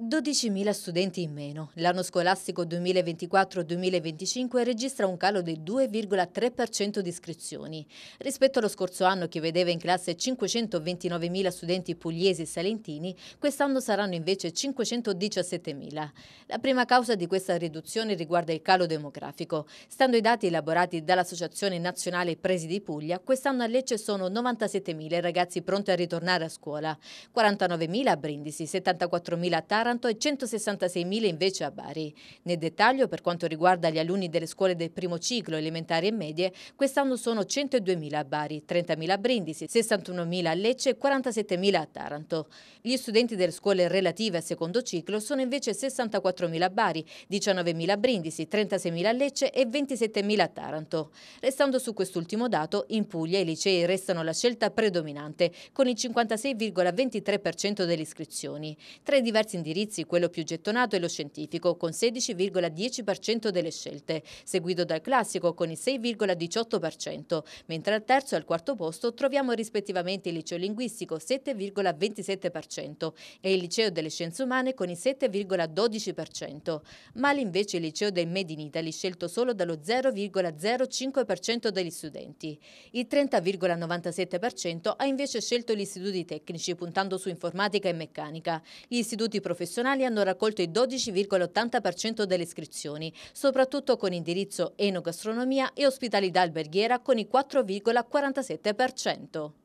12.000 studenti in meno. L'anno scolastico 2024-2025 registra un calo del 2,3% di iscrizioni. Rispetto allo scorso anno che vedeva in classe 529.000 studenti pugliesi e salentini, quest'anno saranno invece 517.000. La prima causa di questa riduzione riguarda il calo demografico. Stando ai dati elaborati dall'Associazione Nazionale Presi di Puglia, quest'anno a Lecce sono 97.000 ragazzi pronti a ritornare a scuola, 49.000 a Brindisi, 74.000 a Taranto, Taranto e 166.000 invece a Bari. Nel dettaglio, per quanto riguarda gli alunni delle scuole del primo ciclo, elementari e medie, quest'anno sono 102.000 a Bari, 30.000 a Brindisi, 61.000 a Lecce e 47.000 a Taranto. Gli studenti delle scuole relative al secondo ciclo sono invece 64.000 a Bari, 19.000 a Brindisi, 36.000 a Lecce e 27.000 a Taranto. Restando su quest'ultimo dato, in Puglia i licei restano la scelta predominante, con il 56,23% delle iscrizioni. Tra i diversi indirizzi indirizzi quello più gettonato è lo scientifico con 16,10% delle scelte, seguito dal classico con il 6,18%, mentre al terzo e al quarto posto troviamo rispettivamente il liceo linguistico 7,27% e il liceo delle scienze umane con il 7,12%, male invece il liceo del Made in Italy scelto solo dallo 0,05% degli studenti. Il 30,97% ha invece scelto gli istituti tecnici puntando su informatica e meccanica. Gli istituti professionali professionali hanno raccolto il 12,80% delle iscrizioni, soprattutto con indirizzo enogastronomia e ospitalità alberghiera con il 4,47%.